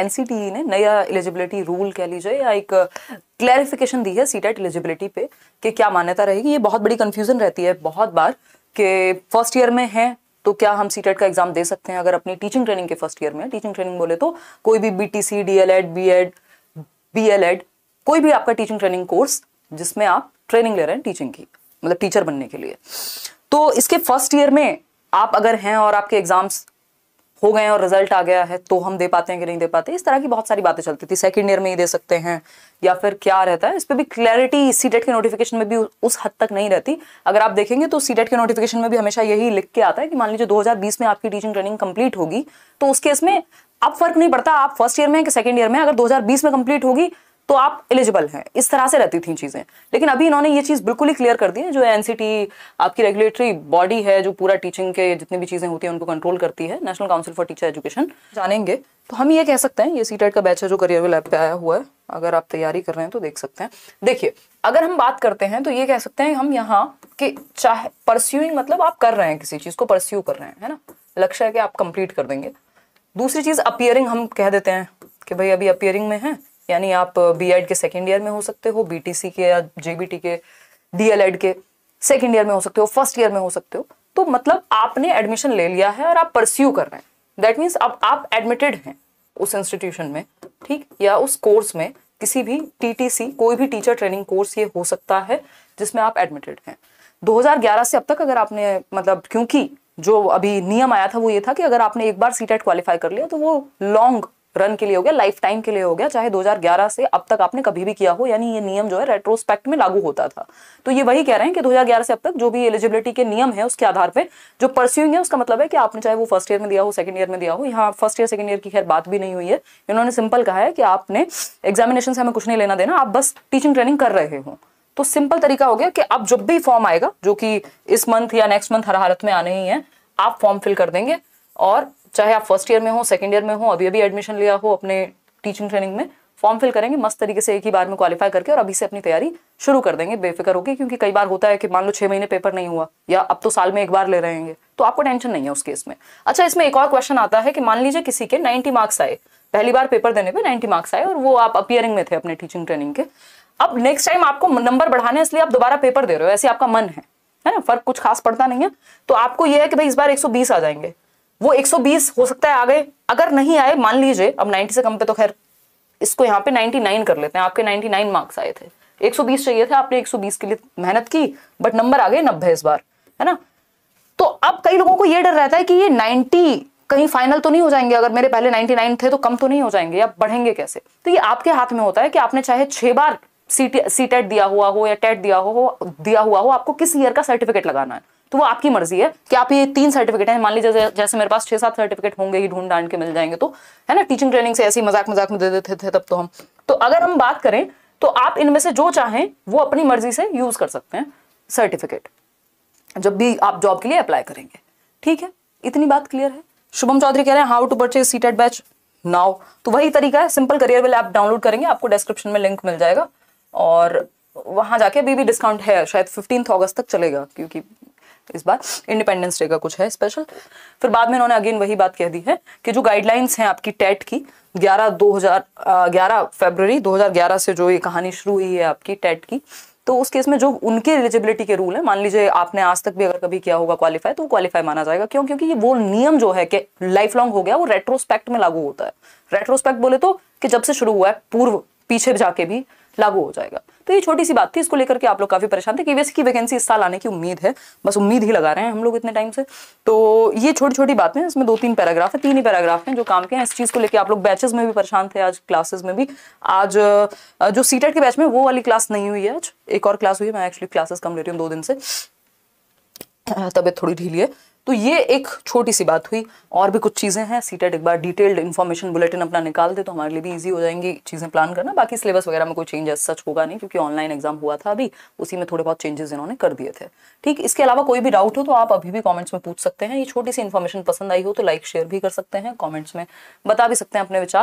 NCT ने नया eligibility rule कह लीजिए या एक क्लैरिफिकेशन दी है सी एलिजिबिलिटी पे कि क्या मान्यता रहेगी ये बहुत बड़ी कन्फ्यूजन रहती है बहुत बार कि फर्स्ट ईयर में है तो क्या हम सी का एग्जाम दे सकते हैं अगर अपनी टीचिंग ट्रेनिंग के फर्स्ट ईयर में टीचिंग ट्रेनिंग बोले तो कोई भी B DElEd C D B Ed कोई भी आपका टीचिंग ट्रेनिंग कोर्स जिसमें आप ट्रेनिंग ले रहे हैं टीचिंग की मतलब टीचर बनने के लिए तो इसके फर्स्ट ईयर में आप अगर हैं और आपके एग्जाम्स हो गए और रिजल्ट आ गया है तो हम दे पाते हैं कि नहीं दे पाते इस तरह की बहुत सारी बातें चलती थी सेकेंड ईयर में ही दे सकते हैं या फिर क्या रहता है इस पर भी क्लैरिटी सी के नोटिफिकेशन में भी उस हद तक नहीं रहती अगर आप देखेंगे तो सी के नोटिफिकेशन में भी हमेशा यही लिख के आता है कि मान लीजिए दो में आपकी टीचिंग ट्रेनिंग कंप्लीट होगी तो उस केस में अब फर्क नहीं पड़ता आप फर्स्ट ईयर में कि सेकेंड ईयर में अगर 2020 में कंप्लीट होगी तो आप एलिजिबल हैं इस तरह से रहती थी चीज़ें लेकिन अभी इन्होंने ये चीज़ बिल्कुल ही क्लियर कर दी है जो एनसीटी आपकी रेगुलेटरी बॉडी है जो पूरा टीचिंग के जितनी भी चीज़ें होती है उनको कंट्रोल करती है national council for teacher education जानेंगे तो हम ये कह सकते हैं ये सी e का बैच है जो करियर लैब पे आया हुआ है अगर आप तैयारी कर रहे हैं तो देख सकते हैं देखिए अगर हम बात करते हैं तो ये कह सकते हैं हम यहाँ के चाहे परस्यूइंग मतलब आप कर रहे हैं किसी चीज़ को परस्यू कर रहे हैं है ना लक्ष्य है कि आप कंप्लीट कर देंगे दूसरी चीज़ अपियरिंग हम कह देते हैं कि भाई अभी अपियरिंग में है यानी आप बी के सेकेंड ईयर में हो सकते हो बी के या जे के डी के सेकेंड ईयर में हो सकते हो फर्स्ट ईयर में हो सकते हो तो मतलब आपने एडमिशन ले लिया है और आप परस्यू कर रहे हैं दैट मीन्स अब आप एडमिटेड हैं उस इंस्टीट्यूशन में ठीक या उस कोर्स में किसी भी टीटीसी कोई भी टीचर ट्रेनिंग कोर्स ये हो सकता है जिसमें आप एडमिटेड हैं 2011 से अब तक अगर आपने मतलब क्योंकि जो अभी नियम आया था वो ये था कि अगर आपने एक बार सीटेट क्वालिफाई e कर लिया तो वो लॉन्ग रन के लिए हो गया लाइफ टाइम के लिए हो गया चाहे 2011 से अब तक आपने कभी भी किया हो यानी ये नियम जो है रेट्रोस्पेक्ट में लागू होता था तो ये वही कह रहे हैं कि 2011 से अब तक जो भी एलिजिबिलिटी के नियम है उसके आधार पर जो परस्यूंग है उसका मतलब है कि आपने चाहे वो फर्स्ट ईयर में दिया हो सेकंड ईयर में दिया हो यहाँ फर्स्ट ईयर सेकंड ईयर की खैर बात भी नहीं हुई है इन्होंने सिंपल कहा है कि आपने एग्जामिनेशन से हमें कुछ नहीं लेना देना आप बस टीचिंग ट्रेनिंग कर रहे हो तो सिंपल तरीका हो गया कि अब जब भी फॉर्म आएगा जो कि इस मंथ या नेक्स्ट मंथ हर हालत में आने ही है आप फॉर्म फिल कर देंगे और चाहे आप फर्स्ट ईयर में हो सेकेंड ईयर में हो अभी अभी एडमिशन लिया हो अपने टीचिंग ट्रेनिंग में फॉर्म फिल करेंगे मस्त तरीके से एक ही बार में क्वालिफाई करके और अभी से अपनी तैयारी शुरू कर देंगे बेफिक्र होकर क्योंकि कई बार होता है कि मान लो छः महीने पेपर नहीं हुआ या अब तो साल में एक बार ले रहे हैं तो आपको टेंशन नहीं है उस केस में अच्छा इसमें एक और क्वेश्चन आता है कि मान लीजिए किसी के नाइन्टी मार्क्स आए पहली बार पेपर देने पर नाइन्टी मार्क्स आए और वो आप अपियरिंग में थे अपने टीचिंग ट्रेनिंग के अब नेक्स्ट टाइम आपको नंबर बढ़ाने इसलिए आप दोबारा पेपर दे रहे हो ऐसे आपका मन है है ना फर्क कुछ खास पड़ता नहीं है तो आपको यह है कि भाई इस बार 120 आ जाएंगे वो 120 हो सकता है आ गए अगर नहीं आए मान लीजिए अब 90 से कम पे तो खैर इसको यहाँ पे 99 कर लेते हैं आपके 99 मार्क्स आए थे 120 चाहिए थे आपने 120 के लिए मेहनत की बट नंबर आ गए नब्बे इस बार है ना तो अब कई लोगों को ये डर रहता है कि ये 90 कहीं फाइनल तो नहीं हो जाएंगे अगर मेरे पहले 99 थे तो कम तो नहीं हो जाएंगे या बढ़ेंगे कैसे तो ये आपके हाथ में होता है कि आपने चाहे छह बार सी टेट दिया हुआ हो या टेट दिया हो दिया हुआ हो आपको किस ईयर का सर्टिफिकेट लगाना है तो वो आपकी मर्जी है कि आप ये तीन सर्टिफिकेट हैं मान लीजिए जैसे मेरे पास छह सात सर्टिफिकेट होंगे ही ढूंढ डांड के मिल जाएंगे तो है ना टीचिंग ट्रेनिंग से ऐसी मजाक मजाक में दे देते थे तब तो हम तो अगर हम बात करें तो आप इनमें से जो चाहें वो अपनी मर्जी से यूज कर सकते हैं सर्टिफिकेट जब भी आप जॉब के लिए अप्लाई करेंगे ठीक है इतनी बात क्लियर है शुभम चौधरी कह रहे हैं how to purchase seated batch now तो वही तरीका है simple career well app download करेंगे आपको डिस्क्रिप्शन में लिंक मिल जाएगा और वहां जाके अभी भी डिस्काउंट है शायद फिफ्टींथ अगस्त तक चलेगा क्योंकि इस बार इंडिपेंडेंस डे का कुछ है स्पेशल फिर बाद में इन्होंने अगेन वही बात कह दी है कि जो गाइडलाइंस हैं आपकी टेट की 11 2000 ग्यारह फरवरी 2011 से जो ये कहानी शुरू हुई है आपकी टेट की तो उस केस में जो उनके एलिजिबिलिटी के रूल है मान लीजिए आपने आज तक भी अगर कभी किया होगा क्वालिफाई तो क्वालिफाई माना जाएगा क्यों क्योंकि ये वो नियम जो है कि लाइफ लॉन्ग हो गया वो रेट्रोस्पेक्ट में लागू होता है रेट्रोस्पेक्ट बोले तो कि जब से शुरू हुआ है पूर्व पीछे जाके भी लागू हो जाएगा तो ये छोटी सी बात थी इसको लेकर के आप लोग काफ़ी परेशान थे वैसे की वैकेंसी इस साल आने की उम्मीद है बस उम्मीद ही लगा रहे हैं हम लोग इतने टाइम से तो ये छोटी छोटी बातें इसमें दो तीन पैराग्राफ है तीन ही पैराग्राफ है जो काम के हैं इस चीज़ को लेकर आप लोग बैचेज में भी परेशान थे आज क्लासेज में भी आज जो सीटेट e के बैच में वो वाली क्लास नहीं हुई है आज एक और क्लास हुई है मैं एक्चुअली क्लासेस कम ले रही हूँ दो दिन से तबियत थोड़ी ढीली है तो ये एक छोटी सी बात हुई और भी कुछ चीज़ें हैं सीटेट e एक बार डिटेल्ड इन्फॉर्मेशन बुलेटिन अपना निकाल दे तो हमारे लिए भी इजी हो जाएंगी चीज़ें प्लान करना बाकी सिलेबस वगैरह में कोई चेंज सच होगा नहीं क्योंकि ऑनलाइन एग्जाम हुआ था अभी उसी में थोड़े बहुत चेंजेस इन्होंने कर दिए थे ठीक इसके अलावा कोई भी डाउट हो तो आप अभी भी कॉमेंट्स में पूछ सकते हैं ये छोटी सी इन्फॉर्मेशन पसंद आई हो तो लाइक शेयर भी कर सकते हैं कॉमेंट्स में बता भी सकते हैं अपने विचार